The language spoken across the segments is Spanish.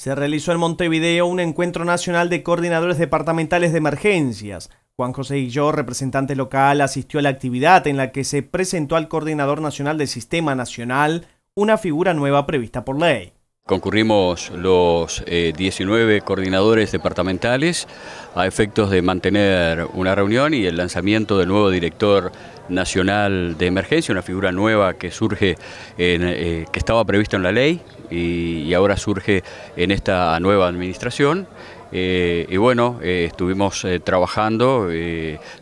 se realizó en Montevideo un encuentro nacional de coordinadores departamentales de emergencias. Juan José Guilló, representante local, asistió a la actividad en la que se presentó al coordinador nacional del Sistema Nacional, una figura nueva prevista por ley. Concurrimos los 19 eh, coordinadores departamentales a efectos de mantener una reunión y el lanzamiento del nuevo director nacional de emergencia, una figura nueva que surge, eh, que estaba previsto en la ley y, ahora surge en esta nueva administración. Eh, y bueno, estuvimos trabajando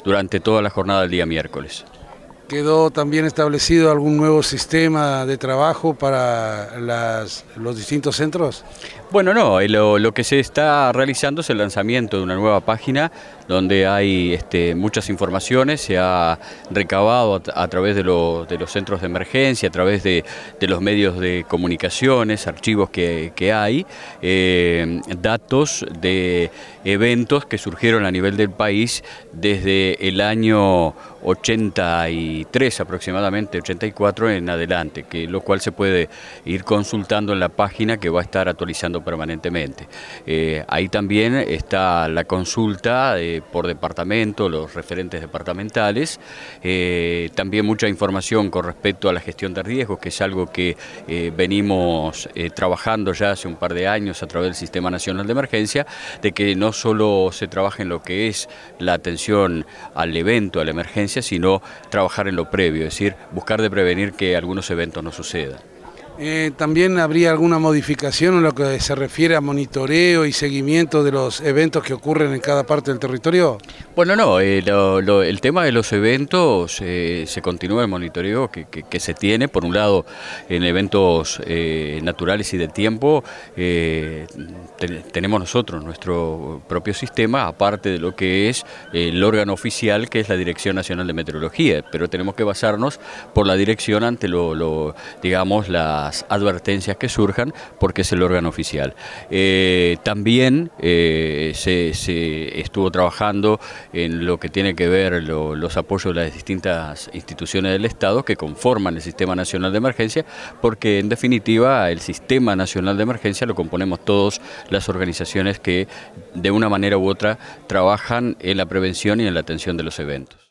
durante toda la jornada del día miércoles. Quedó también establecido algún nuevo sistema de trabajo para los distintos centros. Bueno, no, eh, lo, que se está realizando es el lanzamiento de una nueva página donde hay este, muchas informaciones, se ha recabado a, través de, los centros de emergencia, a través de, los medios de comunicaciones, archivos que, hay, eh, datos de eventos que surgieron a nivel del país desde el año 83 aproximadamente, 84 en adelante, que, lo cual se puede ir consultando en la página que va a estar actualizando permanentemente. Eh, ahí también está la consulta eh, por departamento, los referentes departamentales, eh, también mucha información con respecto a la gestión de riesgos, que es algo que venimos trabajando ya hace un par de años a través del Sistema Nacional de Emergencia, de que no solo se trabaja en lo que es la atención al evento, a la emergencia, sino trabajar en lo previo, es decir, buscar de prevenir que algunos eventos no sucedan. Eh, también habría alguna modificación en lo que se refiere a monitoreo y seguimiento de los eventos que ocurren en cada parte del territorio. Bueno, no, eh, el tema de los eventos eh, se continúa el monitoreo que, se tiene, por un lado, en eventos naturales y de tiempo, tenemos nosotros nuestro propio sistema, aparte de lo que es el órgano oficial, que es la Dirección Nacional de Meteorología, pero tenemos que basarnos por la dirección ante lo digamos, la advertencias que surjan porque es el órgano oficial. Eh, también eh, se, estuvo trabajando en lo que tiene que ver los apoyos de las distintas instituciones del Estado que conforman el Sistema Nacional de Emergencia, porque en definitiva el Sistema Nacional de Emergencia lo componemos todas las organizaciones que de una manera u otra trabajan en la prevención y en la atención de los eventos.